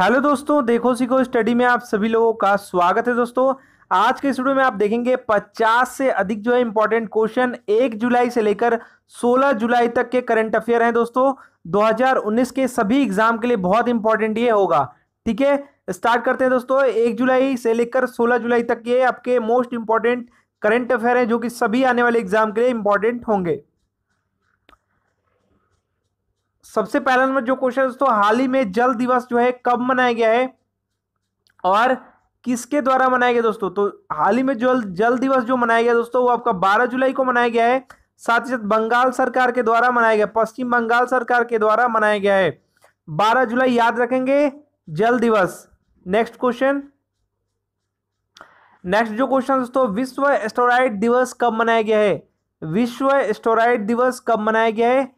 Hello दोस्तों देखो सीखो स्टडी में आप सभी लोगों का स्वागत है दोस्तों आज के स्टूडियो में आप देखेंगे 50 से अधिक जो है इंपॉर्टेंट क्वेश्चन 1 जुलाई से लेकर 16 जुलाई तक के करंट अफेयर हैं दोस्तों 2019 के सभी एग्जाम के लिए बहुत इंपॉर्टेंट ये होगा ठीक है स्टार्ट करते हैं दोस्तों एक जुलाई से लेकर सोलह जुलाई तक ये आपके मोस्ट इंपॉर्टेंट करंट अफेयर हैं जो कि सभी आने वाले एग्जाम के लिए इंपॉर्टेंट होंगे सबसे पहला नंबर जो क्वेश्चन दोस्तों हाल ही में जल दिवस जो है कब मनाया गया है और किसके द्वारा मनाया गया दोस्तों तो हाल ही में जल जल दिवस जो मनाया गया दोस्तों वो आपका बारह जुलाई को मनाया गया है साथ ही साथ बंगाल सरकार के द्वारा मनाया गया पश्चिम बंगाल सरकार के द्वारा मनाया गया है बारह जुलाई याद रखेंगे जल दिवस नेक्स्ट क्वेश्चन नेक्स्ट जो क्वेश्चन दोस्तों विश्व एस्टोराइड दिवस कब मनाया गया है विश्व एस्टोराइड दिवस कब मनाया गया है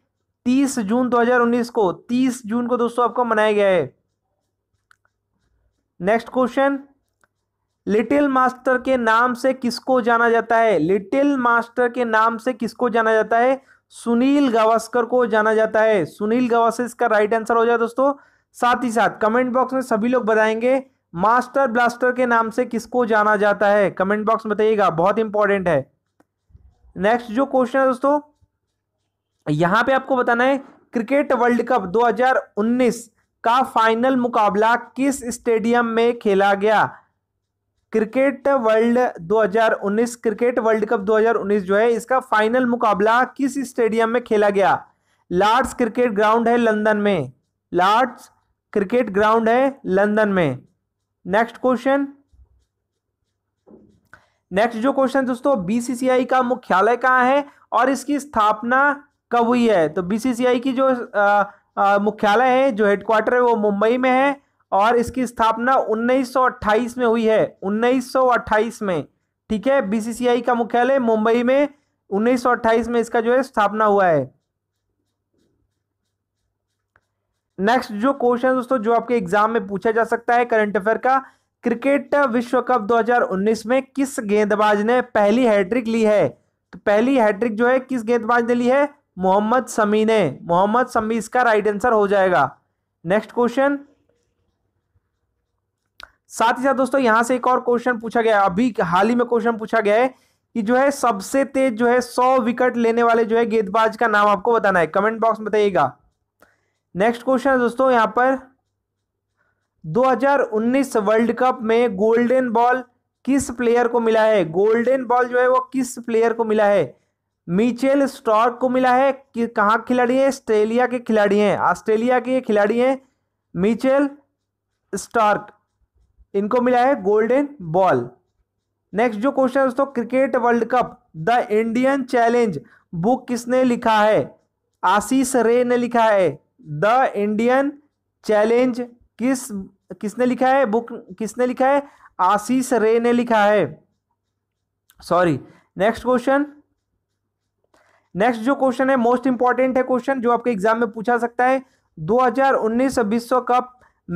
तीस जून उन्नीस को तीस जून को दोस्तों आपका मनाया गया है नेक्स्ट क्वेश्चन लिटिल मास्टर के नाम से किसको जाना जाता है लिटिल मास्टर के नाम से किसको जाना जाता है सुनील गावस्कर को जाना जाता है सुनील गावस्कर इसका राइट आंसर हो जाए दोस्तों साथ ही साथ कमेंट बॉक्स में सभी लोग बताएंगे मास्टर ब्लास्टर के नाम से किसको जाना जाता है कमेंट बॉक्स में बताइएगा बहुत इंपॉर्टेंट है नेक्स्ट जो क्वेश्चन है दोस्तों यहां पे आपको बताना है क्रिकेट वर्ल्ड कप 2019 का फाइनल मुकाबला किस स्टेडियम में खेला गया cricket world 2019 cricket world cup 2019 जो है इसका फाइनल मुकाबला किस स्टेडियम में खेला गया लॉर्ड्स क्रिकेट ग्राउंड है लंदन में लॉर्ड्स क्रिकेट ग्राउंड है लंदन में नेक्स्ट क्वेश्चन नेक्स्ट जो क्वेश्चन दोस्तों बीसीसीआई का मुख्यालय कहाँ है और इसकी स्थापना कब हुई हम्म। है तो बीसीसीआई की जो मुख्यालय है जो हेडक्वार्टर है वो मुंबई में है और इसकी स्थापना 1928 में हुई है 1928 में ठीक है बीसीसीआई का मुख्यालय मुंबई में 1928 में इसका जो है स्थापना हुआ है नेक्स्ट जो क्वेश्चन दोस्तों जो आपके एग्जाम में पूछा जा सकता है करंट अफेयर का क्रिकेट विश्व कप 2019 में किस गेंदबाज ने पहली हैट्रिक ली है तो पहली हैट्रिक जो है किस गेंदबाज ने ली है मोहम्मद समी ने मोहम्मद समी इसका राइट आंसर हो जाएगा नेक्स्ट क्वेश्चन साथ ही साथ दोस्तों यहां से एक और क्वेश्चन पूछा गया अभी हाल ही में क्वेश्चन पूछा गया है कि जो है सबसे तेज जो है सौ विकेट लेने वाले जो है गेंदबाज का नाम आपको बताना है कमेंट बॉक्स में बताइएगा नेक्स्ट क्वेश्चन है दोस्तों यहां पर 2019 वर्ल्ड कप में गोल्डन बॉल किस प्लेयर को मिला है गोल्डन बॉल जो है वो किस प्लेयर को मिला है मिचेल स्टॉर्क को मिला है कि कहाँ खिलाड़ी हैं ऑस्ट्रेलिया के खिलाड़ी हैं ऑस्ट्रेलिया के ये खिलाड़ी हैं मिचेल स्टार्क इनको मिला है गोल्डन बॉल नेक्स्ट जो क्वेश्चन है दोस्तों cricket world cup the Indian challenge book किसने लिखा है आशीष रे ने लिखा है द इंडियन चैलेंज किस किसने लिखा है बुक किसने लिखा है आशीष रे ने लिखा है सॉरी नेक्स्ट क्वेश्चन नेक्स्ट जो क्वेश्चन है मोस्ट इंपॉर्टेंट है क्वेश्चन जो आपके एग्जाम में पूछा सकता है 2019 विश्व कप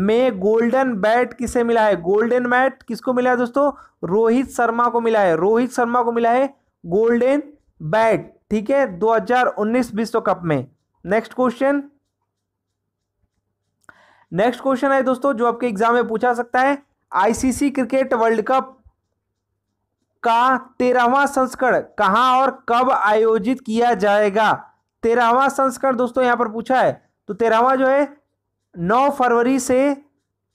में गोल्डन बैट किसे मिला है गोल्डन बैट किसको मिला है दोस्तों रोहित शर्मा को मिला है रोहित शर्मा को मिला है गोल्डन बैट ठीक है 2019 विश्व कप में नेक्स्ट क्वेश्चन नेक्स्ट क्वेश्चन है दोस्तों जो आपके एग्जाम में पूछा सकता है आईसीसी क्रिकेट वर्ल्ड कप का तेरहवा संस्करण कहाँ और कब आयोजित किया जाएगा तेरहवा संस्करण दोस्तों यहाँ पर पूछा है तो तेरहवा जो है नौ फरवरी से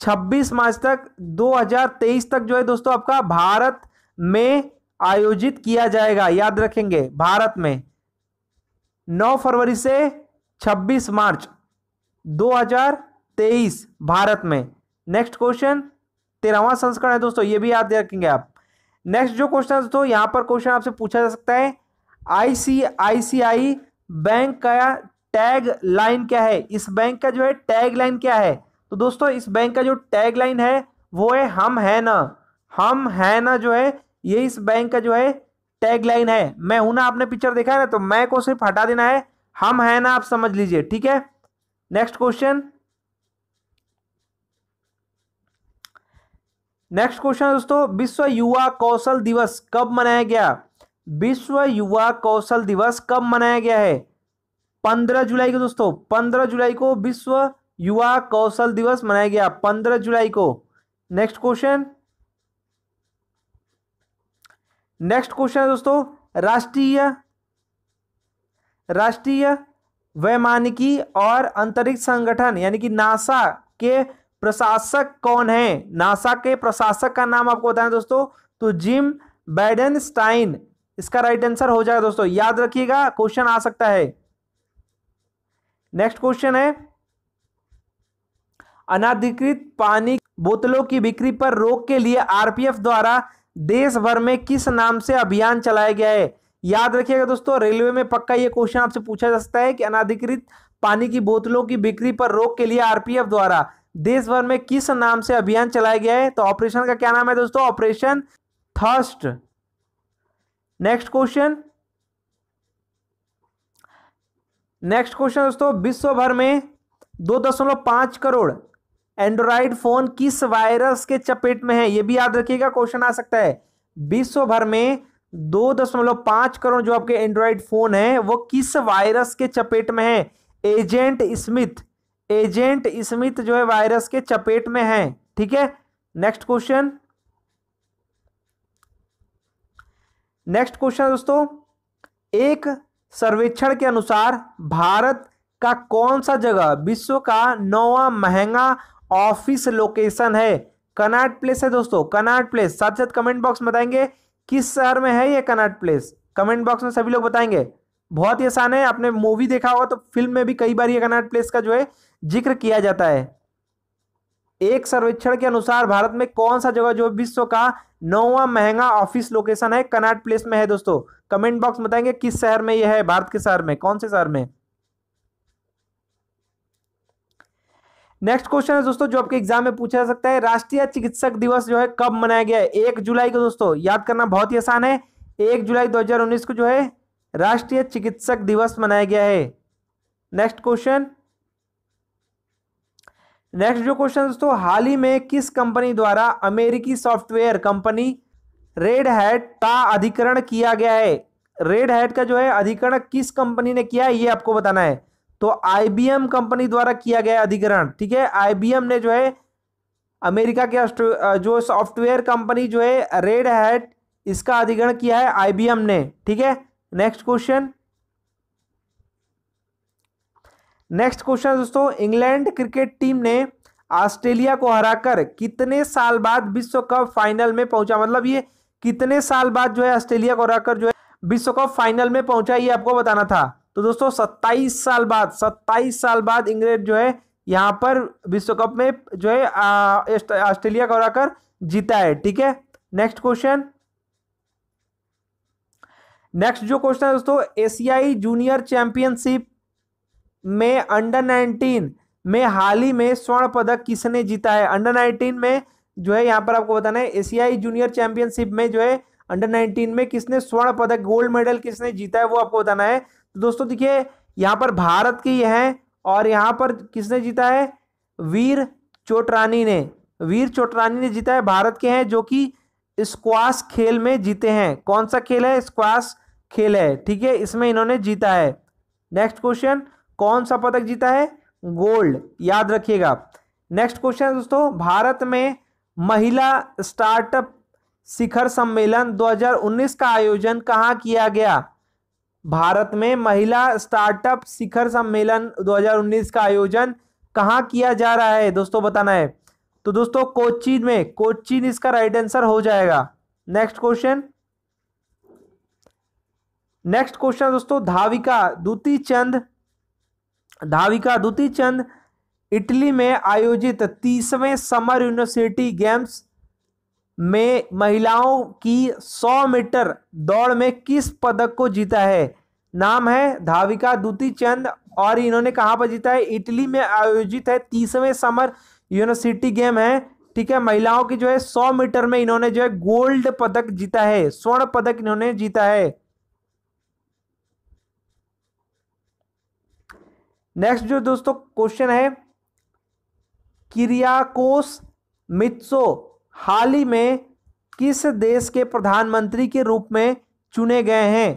छब्बीस मार्च तक 2023 तक जो है दोस्तों आपका भारत में आयोजित किया जाएगा याद रखेंगे भारत में 9 फरवरी से 26 मार्च 2023 भारत में नेक्स्ट क्वेश्चन तेरहवा संस्करण है दोस्तों ये भी याद रखेंगे आप नेक्स्ट जो क्वेश्चन दोस्तों यहाँ पर क्वेश्चन आपसे पूछा जा सकता है आईसीआईसीआई बैंक का टैग लाइन क्या है इस बैंक का जो है टैग लाइन क्या है तो दोस्तों इस बैंक का जो टैग लाइन है वो है हम है ना हम है ना जो है ये इस बैंक का जो है टैग लाइन है मैं हूं ना आपने पिक्चर देखा है ना तो मैं को सिर्फ हटा देना है हम है ना आप समझ लीजिए ठीक है नेक्स्ट क्वेश्चन नेक्स्ट क्वेश्चन दोस्तों विश्व युवा कौशल दिवस कब मनाया गया विश्व युवा कौशल दिवस कब मनाया गया है पंद्रह जुलाई को दोस्तों पंद्रह जुलाई को विश्व युवा कौशल दिवस मनाया गया पंद्रह जुलाई को नेक्स्ट क्वेश्चन नेक्स्ट क्वेश्चन है दोस्तों राष्ट्रीय राष्ट्रीय वैमानिकी और अंतरिक्ष संगठन यानी कि नासा के प्रशासक कौन है नासा के प्रशासक का नाम आपको बताएं दोस्तों तो जिम बैडनस्टाइन इसका राइट आंसर हो जाएगा दोस्तों याद रखिएगा क्वेश्चन आ सकता है नेक्स्ट क्वेश्चन है अनाधिकृत पानी बोतलों की बिक्री पर रोक के लिए आरपीएफ द्वारा देश भर में किस नाम से अभियान चलाया गया है याद रखिएगा दोस्तों रेलवे में पक्का यह क्वेश्चन आपसे पूछा जा सकता है कि अनाधिकृत पानी की बोतलों की बिक्री पर रोक के लिए आरपीएफ द्वारा देश भर में किस नाम से अभियान चलाया गया है तो ऑपरेशन का क्या नाम है दोस्तों operation thirst next question next question दोस्तों विश्व भर में दो दशमलव पांच करोड़ एंड्रॉयड फोन किस वायरस के चपेट में है यह भी याद रखिएगा क्वेश्चन आ सकता है विश्व भर में दो दशमलव पांच करोड़ जो आपके एंड्रॉइड फोन है वो किस वायरस के चपेट में है एजेंट स्मिथ एजेंट स्मित जो है वायरस के चपेट में है ठीक है नेक्स्ट क्वेश्चन नेक्स्ट क्वेश्चन दोस्तों एक सर्वेक्षण के अनुसार भारत का कौन सा जगह विश्व का नौवा महंगा ऑफिस लोकेशन है कनाट प्लेस है दोस्तों कनाट प्लेस साथ साथ कमेंट बॉक्स में बताएंगे किस शहर में है ये कनाट प्लेस कमेंट बॉक्स में सभी लोग बताएंगे बहुत ही आसान है आपने मूवी देखा होगा तो फिल्म में भी कई बार ये कनाट प्लेस का जो है जिक्र किया जाता है एक सर्वेक्षण के अनुसार भारत में कौन सा जगह जो विश्व का नौवा महंगा ऑफिस लोकेशन है कनाट प्लेस में है दोस्तों कमेंट बॉक्स बताएंगे किस शहर में यह है भारत के शहर में कौन से शहर में नेक्स्ट क्वेश्चन है दोस्तों जो आपके एग्जाम में पूछा जा सकता है राष्ट्रीय चिकित्सक दिवस जो है कब मनाया गया है एक जुलाई को दोस्तों याद करना बहुत ही आसान है एक जुलाई 2019 को जो है राष्ट्रीय चिकित्सक दिवस मनाया गया है नेक्स्ट क्वेश्चन नेक्स्ट जो क्वेश्चन दोस्तों हाल ही में किस कंपनी द्वारा अमेरिकी सॉफ्टवेयर कंपनी रेड हैट का अधिकरण किया गया है रेड हैट का जो है अधिकरण किस कंपनी ने किया है ये आपको बताना है तो आईबीएम कंपनी द्वारा किया गया अधिकरण ठीक है आईबीएम ने जो है अमेरिका के जो सॉफ्टवेयर कंपनी जो है रेड हैट इसका अधिग्रहण किया है आईबीएम ने ठीक है नेक्स्ट क्वेश्चन नेक्स्ट क्वेश्चन दोस्तों इंग्लैंड क्रिकेट टीम ने ऑस्ट्रेलिया को हराकर कितने साल बाद विश्व कप फाइनल में पहुंचा मतलब ये कितने साल बाद जो है ऑस्ट्रेलिया को हराकर जो है विश्व कप फाइनल में पहुंचा ये आपको बताना था तो दोस्तों सत्ताईस साल बाद सत्ताईस साल बाद इंग्लैंड जो है यहां पर विश्व कप में जो है ऑस्ट्रेलिया को हराकर जीता है ठीक है नेक्स्ट क्वेश्चन नेक्स्ट जो क्वेश्चन है दोस्तों एशियाई जूनियर चैंपियनशिप में अंडर नाइनटीन में हाल ही में स्वर्ण पदक किसने जीता है अंडर नाइनटीन में जो है यहाँ पर आपको बताना है एशियाई जूनियर चैंपियनशिप में जो है अंडर नाइनटीन में किसने स्वर्ण पदक गोल्ड मेडल किसने जीता है वो आपको बताना है तो दोस्तों देखिए यहाँ पर भारत की है और यहाँ पर किसने जीता है वीर चोटरानी ने वीर चोटरानी ने जीता है भारत के हैं जो कि स्क्वाश खेल में जीते हैं कौन सा खेल है स्क्वाश खेल है ठीक है इसमें इन्होंने जीता है नेक्स्ट क्वेश्चन कौन सा पदक जीता है गोल्ड याद रखिएगा नेक्स्ट क्वेश्चन दोस्तों भारत में महिला स्टार्टअप शिखर सम्मेलन 2019 का आयोजन कहाँ किया गया भारत में महिला स्टार्टअप शिखर सम्मेलन 2019 का आयोजन कहाँ किया जा रहा है दोस्तों बताना है तो दोस्तों कोचीन में कोचीन इसका राइट आंसर हो जाएगा नेक्स्ट क्वेश्चन नेक्स्ट क्वेश्चन दोस्तों धाविका दूती चंद धाविका दूती चंद इटली में आयोजित तीसवें समर यूनिवर्सिटी गेम्स में महिलाओं की 100 मीटर दौड़ में किस पदक को जीता है नाम है धाविका दूती चंद और इन्होंने कहाँ पर जीता है इटली में आयोजित है तीसवें समर यूनिवर्सिटी गेम है ठीक है महिलाओं की जो है सौ मीटर में इन्होंने जो है गोल्ड पदक जीता है स्वर्ण पदक इन्होंने जीता है नेक्स्ट जो दोस्तों क्वेश्चन है किरियाकोस मित्सो हाल ही में किस देश के प्रधानमंत्री के रूप में चुने गए हैं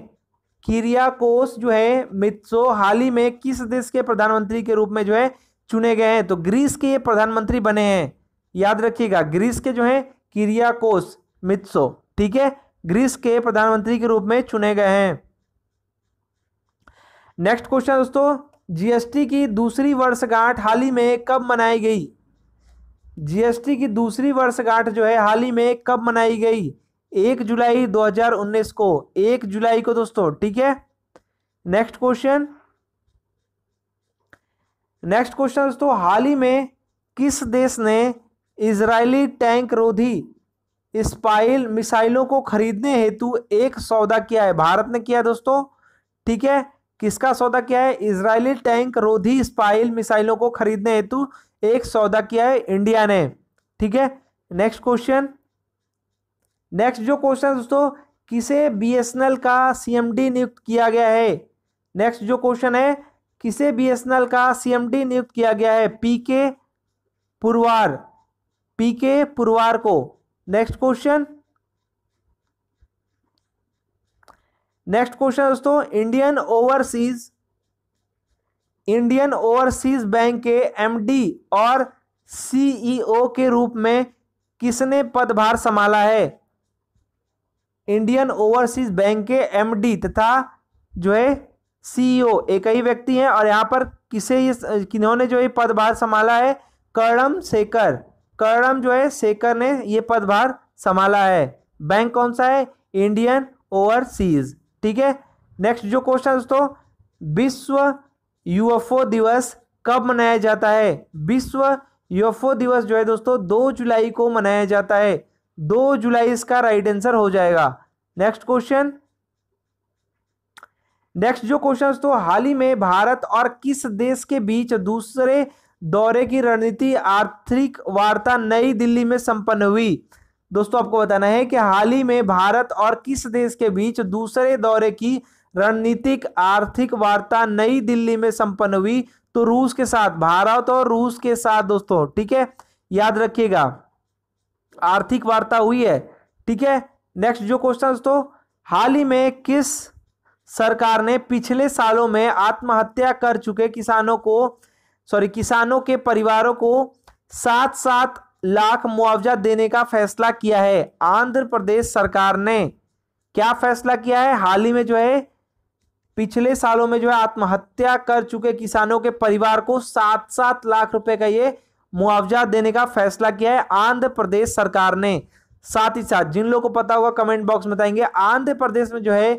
किरियाकोस जो है मित्सो हाल ही में किस देश के प्रधानमंत्री के रूप में जो है चुने गए हैं तो ग्रीस के ये प्रधानमंत्री बने हैं याद रखिएगा ग्रीस के जो है किरियाकोस मित्सो ठीक है ग्रीस के प्रधानमंत्री के रूप में चुने गए हैं नेक्स्ट क्वेश्चन दोस्तों जीएसटी की दूसरी वर्षगांठ हाल ही में कब मनाई गई जीएसटी की दूसरी वर्षगांठ जो है हाल ही में कब मनाई गई एक जुलाई 2019 को एक जुलाई को दोस्तों ठीक है नेक्स्ट क्वेश्चन नेक्स्ट क्वेश्चन दोस्तों हाल ही में किस देश ने इजरायली टैंक रोधी स्पाइल मिसाइलों को खरीदने हेतु एक सौदा किया है भारत ने किया दोस्तों ठीक है किसका सौदा किया है इसराइली टैंक रोधी स्पाइल मिसाइलों को खरीदने हेतु एक सौदा किया है इंडिया ने ठीक है नेक्स्ट क्वेश्चन नेक्स्ट जो क्वेश्चन दोस्तों किसे बीएसएनएल का सीएमडी नियुक्त किया गया है नेक्स्ट जो क्वेश्चन है किसे बीएसएनएल का सीएमडी नियुक्त किया गया है पी के पुरवार पी के पुरवार को नेक्स्ट क्वेश्चन नेक्स्ट क्वेश्चन दोस्तों इंडियन ओवरसीज इंडियन ओवरसीज बैंक के एमडी और सीईओ e के रूप में किसने पदभार संभाला है इंडियन ओवरसीज बैंक के एमडी तथा जो है सीईओ एक ही व्यक्ति हैं और यहाँ पर किसे ये किन्होंने जो ये पदभार संभाला है कर्णम शेखर कर्णम जो है शेखर ने ये पदभार संभाला है बैंक कौन सा है इंडियन ओवरसीज ठीक है नेक्स्ट जो क्वेश्चन है दोस्तों विश्व यूएफओ दिवस कब मनाया जाता है विश्व यूएफओ दिवस जो है दोस्तों दो जुलाई को मनाया जाता है दो जुलाई इसका राइट आंसर हो जाएगा नेक्स्ट क्वेश्चन नेक्स्ट जो क्वेश्चन दोस्तों हाल ही में भारत और किस देश के बीच दूसरे दौरे की रणनीति आर्थिक वार्ता नई दिल्ली में संपन्न हुई दोस्तों आपको बताना है कि हाल ही में भारत और किस देश के बीच दूसरे दौरे की रणनीतिक आर्थिक वार्ता नई दिल्ली में संपन्न हुई तो रूस के साथ भारत और रूस के साथ दोस्तों ठीक है याद रखिएगा आर्थिक वार्ता हुई है ठीक है नेक्स्ट जो क्वेश्चन दोस्तों हाल ही में किस सरकार ने पिछले सालों में आत्महत्या कर चुके किसानों को सॉरी किसानों के परिवारों को सात सात लाख मुआवजा देने का फैसला किया है आंध्र प्रदेश सरकार ने क्या फैसला किया है हाल ही में जो है पिछले सालों में जो है आत्महत्या कर चुके किसानों के परिवार को सात सात लाख रुपए का ये मुआवजा देने का फैसला किया है आंध्र प्रदेश सरकार ने साथ ही साथ जिन लोगों को पता होगा कमेंट बॉक्स में बताएंगे आंध्र प्रदेश में जो है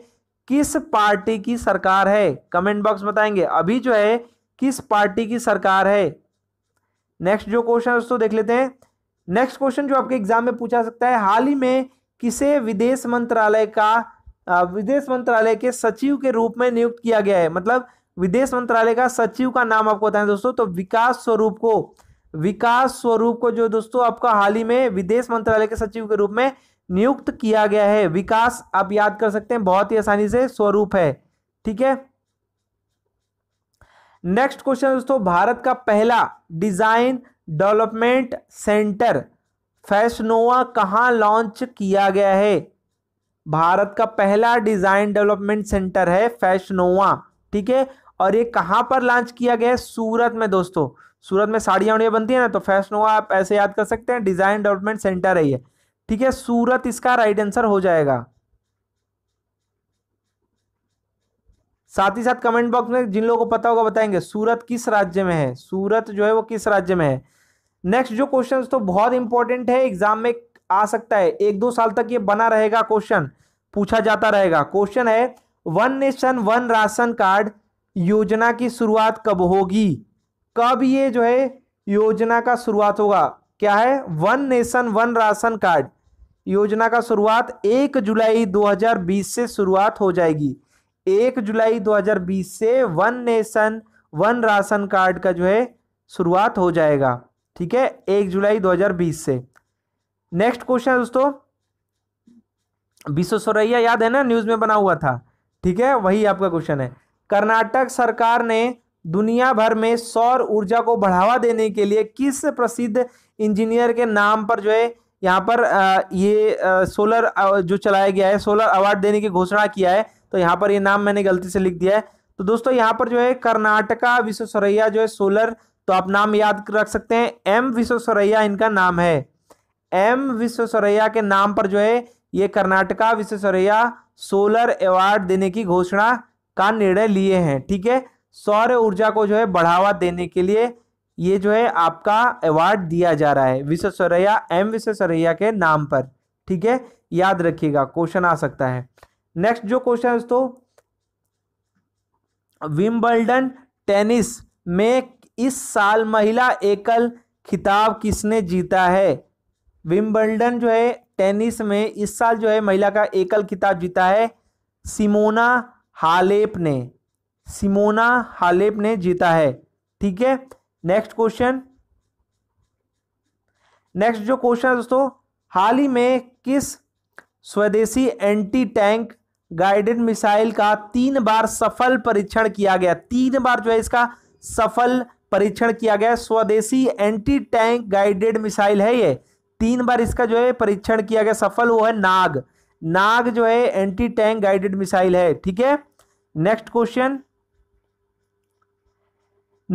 किस पार्टी की सरकार है कमेंट बॉक्स में बताएंगे अभी जो है किस पार्टी की सरकार है नेक्स्ट जो क्वेश्चन दोस्तों देख लेते हैं नेक्स्ट क्वेश्चन जो आपके एग्जाम में पूछा सकता है हाल ही में किसे विदेश मंत्रालय का विदेश मंत्रालय के सचिव के रूप में नियुक्त किया गया है मतलब विदेश मंत्रालय का सचिव का नाम आपको बताएं दोस्तों तो विकास स्वरूप को विकास स्वरूप को जो दोस्तों आपका हाल ही में विदेश मंत्रालय के सचिव के रूप में नियुक्त किया गया है विकास आप याद कर सकते हैं बहुत ही आसानी से स्वरूप है ठीक है नेक्स्ट क्वेश्चन दोस्तों भारत का पहला डिजाइन डेवलपमेंट सेंटर फैसनोवा कहाँ लॉन्च किया गया है भारत का पहला डिज़ाइन डेवलपमेंट सेंटर है फैशनोवा ठीक है और ये कहाँ पर लॉन्च किया गया है सूरत में दोस्तों सूरत में साड़ियाँ उड़ियाँ बनती है ना तो फैशनोवा आप ऐसे याद कर सकते हैं डिज़ाइन डेवलपमेंट सेंटर है ये ठीक है सूरत इसका राइट आंसर हो जाएगा साथ ही साथ कमेंट बॉक्स में जिन लोगों को पता होगा बताएंगे सूरत किस राज्य में है सूरत जो है वो किस राज्य में है नेक्स्ट जो क्वेश्चन तो बहुत इंपॉर्टेंट है एग्जाम में आ सकता है एक दो साल तक ये बना रहेगा क्वेश्चन पूछा जाता रहेगा क्वेश्चन है one nation one ration card योजना की शुरुआत कब होगी कब ये जो है योजना का शुरुआत होगा क्या है one nation one ration card योजना का शुरुआत एक जुलाई 2020 से शुरुआत हो जाएगी एक जुलाई 2020 से one nation one ration card का जो है शुरुआत हो जाएगा ठीक है एक जुलाई 2020 से नेक्स्ट क्वेश्चन है दोस्तों विश्व सौरैया याद है ना न्यूज़ में बना हुआ था ठीक है वही आपका क्वेश्चन है कर्नाटक सरकार ने दुनिया भर में सौर ऊर्जा को बढ़ावा देने के लिए किस प्रसिद्ध इंजीनियर के नाम पर जो है यहाँ पर ये सोलर जो चलाया गया है सोलर अवार्ड देने की घोषणा किया है तो यहाँ पर ये नाम मैंने गलती से लिख दिया है तो दोस्तों यहाँ पर जो है कर्नाटका विश्वसरैया जो है सोलर तो आप नाम याद रख सकते हैं एम विश्वेश्वरैया इनका नाम है एम विश्वसरैया के नाम पर जो है ये कर्नाटका विश्वसरैया सोलर अवार्ड देने की घोषणा का निर्णय लिए हैं ठीक है सौर ऊर्जा को जो है बढ़ावा देने के लिए ये जो है आपका अवार्ड दिया जा रहा है विश्वसरैया एम विश्वेश्वरैया के नाम पर ठीक है याद रखिएगा क्वेश्चन आ सकता है नेक्स्ट जो क्वेश्चन है दोस्तों विम्बल्डन टेनिस में इस साल महिला एकल खिताब किसने जीता है विम्बल्डन जो है टेनिस में इस साल जो है महिला का एकल खिताब जीता है सिमोना हालेप ने सिमोना हालेप ने जीता है ठीक है नेक्स्ट क्वेश्चन नेक्स्ट जो क्वेश्चन है दोस्तों हाल ही में किस स्वदेशी एंटी टैंक गाइडेड मिसाइल का तीन बार सफल परीक्षण किया गया तीन बार जो है इसका सफल परीक्षण किया गया स्वदेशी एंटी टैंक गाइडेड मिसाइल है ये तीन बार इसका जो है परीक्षण किया गया सफल वो है नाग नाग जो है एंटी टैंक गाइडेड मिसाइल है ठीक है नेक्स्ट क्वेश्चन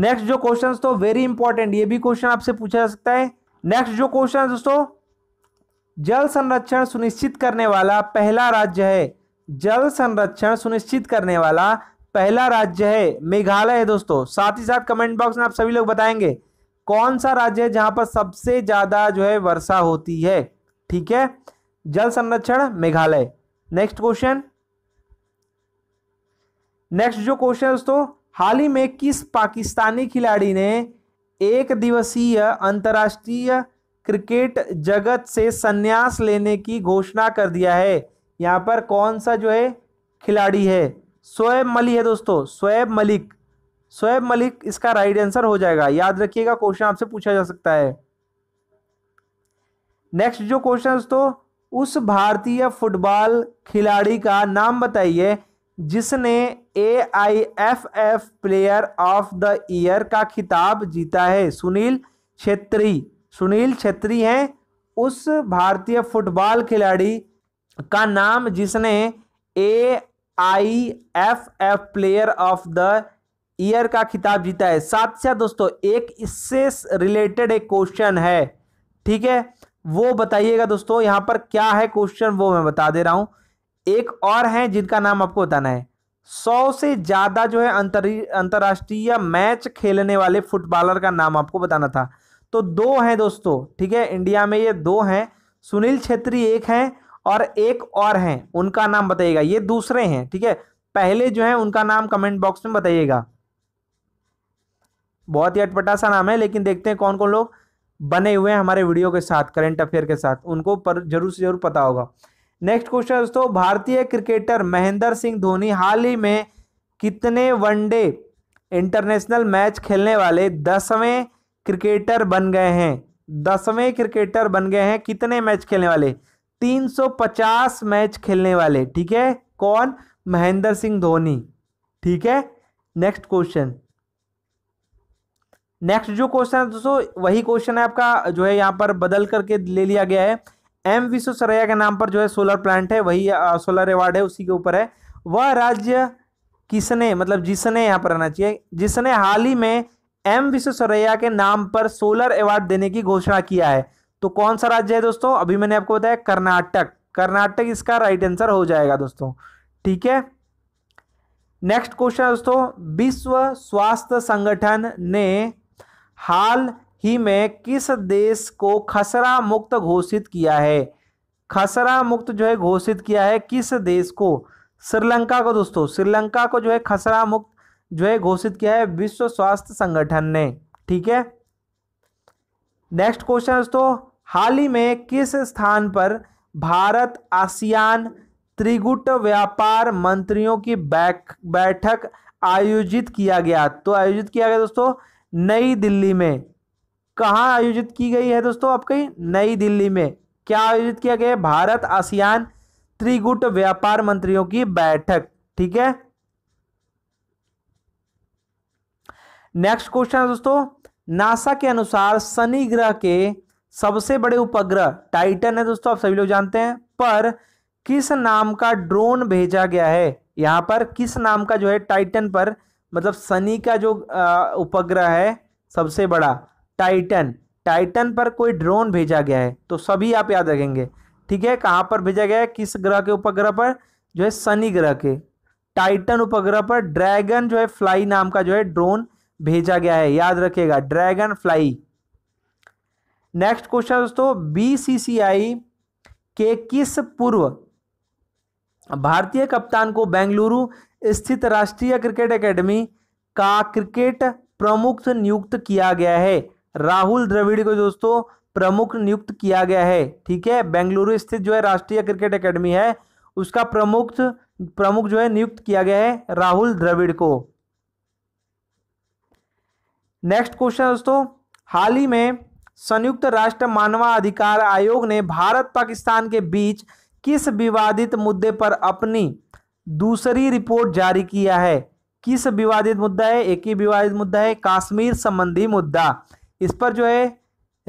नेक्स्ट जो क्वेश्चन तो वेरी इंपॉर्टेंट ये भी क्वेश्चन आपसे पूछा जा सकता है नेक्स्ट जो क्वेश्चन दोस्तों जल संरक्षण सुनिश्चित करने वाला पहला राज्य है जल संरक्षण सुनिश्चित करने वाला पहला राज्य है मेघालय है दोस्तों साथ ही साथ कमेंट बॉक्स में आप सभी लोग बताएंगे कौन सा राज्य है जहां पर सबसे ज्यादा जो है वर्षा होती है ठीक है जल संरक्षण मेघालय नेक्स्ट क्वेश्चन नेक्स्ट जो क्वेश्चन है दोस्तों हाल ही में किस पाकिस्तानी खिलाड़ी ने एक दिवसीय अंतर्राष्ट्रीय क्रिकेट जगत से संन्यास लेने की घोषणा कर दिया है यहाँ पर कौन सा जो है खिलाड़ी है शोएब मलिक है दोस्तों शोएब मलिक शोएब मलिक इसका राइट आंसर हो जाएगा याद रखिएगा क्वेश्चन आपसे पूछा जा सकता है नेक्स्ट जो क्वेश्चन दोस्तों उस भारतीय फुटबॉल खिलाड़ी का नाम बताइए जिसने A I F F player of the year का खिताब जीता है सुनील छेत्री सुनील छेत्री हैं उस भारतीय फुटबॉल खिलाड़ी का नाम जिसने A I F F player of the year का खिताब जीता है साथ साथ दोस्तों एक इससे रिलेटेड एक क्वेश्चन है ठीक है वो बताइएगा दोस्तों यहाँ पर क्या है क्वेश्चन वो मैं बता दे रहा हूँ एक और है जिनका नाम आपको बताना है सौ से ज़्यादा जो है अंतर्राष्ट्रीय मैच खेलने वाले फुटबॉलर का नाम आपको बताना था तो दो हैं दोस्तों ठीक है इंडिया में ये दो हैं सुनील छेत्री एक हैं और एक और हैं उनका नाम बताइएगा ये दूसरे हैं ठीक है पहले जो है उनका नाम कमेंट बॉक्स में बताइएगा बहुत ही अटपटा सा नाम है लेकिन देखते हैं कौन कौन लोग बने हुए हैं हमारे वीडियो के साथ करंट अफेयर के साथ उनको पर जरूर से जरूर पता होगा नेक्स्ट क्वेश्चन दोस्तों भारतीय क्रिकेटर महेंद्र सिंह धोनी हाल ही में कितने वनडे इंटरनेशनल मैच खेलने वाले दसवें क्रिकेटर बन गए हैं दसवें क्रिकेटर बन गए हैं कितने मैच खेलने वाले 350 मैच खेलने वाले ठीक है कौन महेंद्र सिंह धोनी ठीक है नेक्स्ट क्वेश्चन नेक्स्ट जो क्वेश्चन है दोस्तों वही क्वेश्चन है आपका जो है यहाँ पर बदल करके ले लिया गया है एम सरैया के नाम पर जो है सोलर प्लांट है वही सोलर अवार्ड है उसी के ऊपर है वह राज्य किसने मतलब जिसने यहाँ पर आना चाहिए जिसने हाल ही में एम सरैया के नाम पर सोलर अवार्ड देने की घोषणा किया है तो कौन सा राज्य है दोस्तों अभी मैंने आपको बताया कर्नाटक कर्नाटक इसका राइट आंसर हो जाएगा दोस्तों ठीक है नेक्स्ट क्वेश्चन है दोस्तों विश्व स्वास्थ्य संगठन ने हाल ही में किस देश को खसरा मुक्त घोषित किया है खसरा मुक्त जो है घोषित किया है किस देश को श्रीलंका को दोस्तों श्रीलंका को जो है खसरा मुक्त जो है घोषित किया है विश्व स्वास्थ्य संगठन ने ठीक है नेक्स्ट क्वेश्चन दोस्तों हाल ही में किस स्थान पर भारत आसियान त्रिगुट व्यापार मंत्रियों की बैठक आयोजित किया गया तो आयोजित किया गया दोस्तों नई दिल्ली में कहाँ आयोजित की गई है दोस्तों आपकी नई दिल्ली में क्या आयोजित किया गया भारत आसियान त्रिगुट व्यापार मंत्रियों की बैठक ठीक है नेक्स्ट क्वेश्चन है दोस्तों नासा के अनुसार शनि ग्रह के सबसे बड़े उपग्रह टाइटन है दोस्तों आप सभी लोग जानते हैं पर किस नाम का ड्रोन भेजा गया है यहाँ पर किस नाम का जो है टाइटन पर मतलब शनि का जो उपग्रह है सबसे बड़ा टाइटन टाइटन पर कोई ड्रोन भेजा गया है तो सभी आप याद रखेंगे ठीक है कहाँ पर भेजा गया है किस ग्रह के उपग्रह पर जो है शनि ग्रह के टाइटन उपग्रह पर ड्रैगन जो है फ्लाई नाम का जो है ड्रोन भेजा गया है याद रखिएगा ड्रैगन फ्लाई नेक्स्ट क्वेश्चन दोस्तों बी के किस पूर्व भारतीय कप्तान को बेंगलुरु स्थित राष्ट्रीय क्रिकेट एकेडमी का क्रिकेट प्रमुख नियुक्त किया गया है राहुल द्रविड़ को दोस्तों प्रमुख नियुक्त किया गया है ठीक है बेंगलुरु स्थित जो है राष्ट्रीय क्रिकेट एकेडमी है उसका प्रमुख प्रमुख जो है नियुक्त किया गया है राहुल द्रविड़ को नेक्स्ट क्वेश्चन दोस्तों हाल ही में संयुक्त राष्ट्र मानवाधिकार आयोग ने भारत पाकिस्तान के बीच किस विवादित मुद्दे पर अपनी दूसरी रिपोर्ट जारी किया है किस विवादित मुद्दा है एक ही विवादित मुद्दा है कश्मीर संबंधी मुद्दा इस पर जो है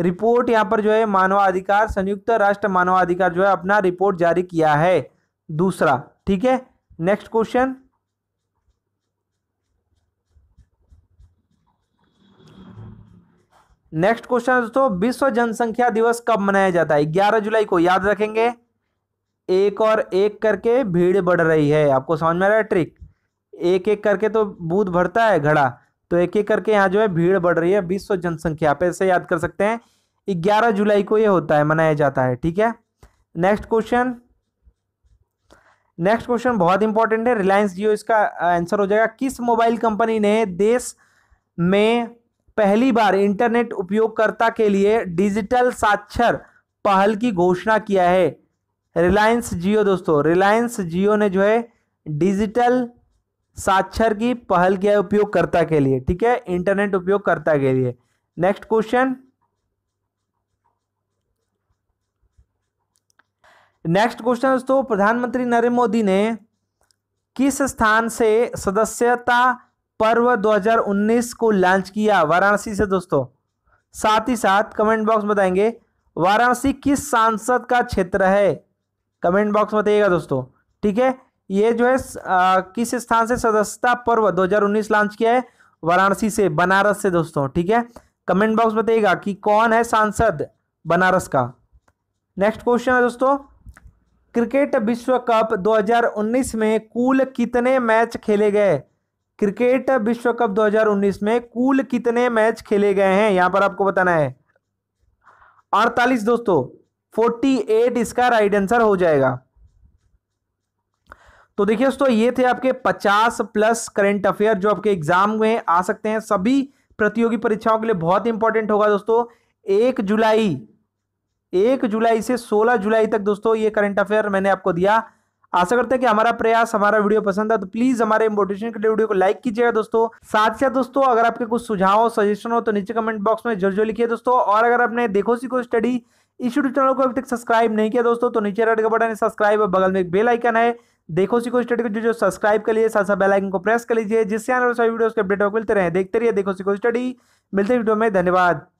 रिपोर्ट यहाँ पर जो है मानवाधिकार संयुक्त राष्ट्र मानवाधिकार जो है अपना रिपोर्ट जारी किया है दूसरा ठीक है नेक्स्ट क्वेश्चन नेक्स्ट क्वेश्चन है दोस्तों विश्व जनसंख्या दिवस कब मनाया जाता है ग्यारह जुलाई को याद रखेंगे एक और एक करके भीड़ बढ़ रही है आपको समझ में आ रहा है ट्रिक एक एक करके तो बूथ भरता है घड़ा तो एक एक करके यहाँ जो है भीड़ बढ़ रही है विश्व जनसंख्या आप ऐसे याद कर सकते हैं ग्यारह जुलाई को ये होता है मनाया जाता है ठीक है नेक्स्ट क्वेश्चन नेक्स्ट क्वेश्चन बहुत इंपॉर्टेंट है रिलायंस जियो इसका आंसर हो जाएगा किस मोबाइल कंपनी ने देश में पहली बार इंटरनेट उपयोगकर्ता के लिए डिजिटल साक्षर पहल की घोषणा किया है रिलायंस जियो दोस्तों रिलायंस जियो ने जो है डिजिटल साक्षर की पहल किया है उपयोगकर्ता के लिए ठीक है इंटरनेट उपयोगकर्ता के लिए नेक्स्ट क्वेश्चन नेक्स्ट क्वेश्चन दोस्तों प्रधानमंत्री नरेंद्र मोदी ने किस स्थान से सदस्यता पर्व 2019 को लॉन्च किया वाराणसी से दोस्तों साथ ही साथ कमेंट बॉक्स में बताएंगे वाराणसी किस सांसद का क्षेत्र है कमेंट बॉक्स में बताइएगा दोस्तों ठीक है ये जो है आ, किस स्थान से सदस्यता पर्व 2019 लॉन्च किया है वाराणसी से बनारस से दोस्तों ठीक है कमेंट बॉक्स में बताइएगा कि कौन है सांसद बनारस का नेक्स्ट क्वेश्चन है दोस्तों क्रिकेट विश्व कप 2019 में कुल कितने मैच खेले गए क्रिकेट विश्व कप 2019 में कुल कितने मैच खेले गए हैं यहां पर आपको बताना है अड़तालीस दोस्तों 48 इसका राइट आंसर हो जाएगा तो देखिए दोस्तों ये थे आपके 50 प्लस करंट अफेयर जो आपके एग्जाम में आ सकते हैं सभी प्रतियोगी परीक्षाओं के लिए बहुत इंपॉर्टेंट होगा दोस्तों एक जुलाई एक जुलाई से सोलह जुलाई तक दोस्तों ये करंट अफेयर मैंने आपको दिया आशा करते हैं कि हमारा प्रयास हमारा वीडियो पसंद है तो प्लीज हमारे मोटिवेशन के लिए वीडियो को लाइक कीजिएगा दोस्तों साथ ही साथ दोस्तों अगर आपके कुछ सुझाव सजेशन हो तो नीचे कमेंट बॉक्स में जरूर लिखिए दोस्तों और अगर आपने देखो सीखो स्टडी इस यूट्यूब चैनल को अभी तक सब्सक्राइब नहीं किया दोस्तों तो नीचे रेड का बटन है सब्सक्राइब और बगल में एक बेल आइकन है देखो सीखो स्टडी को जो जो सब्सक्राइब कर लिए साथ साथ बेल आइकन को प्रेस कर लीजिए जिससे आने वाले सभी वीडियोस के अपडेट मिलते रहे देखते रहिए देखो सीखो स्टडी मिलते वीडियो में धन्यवाद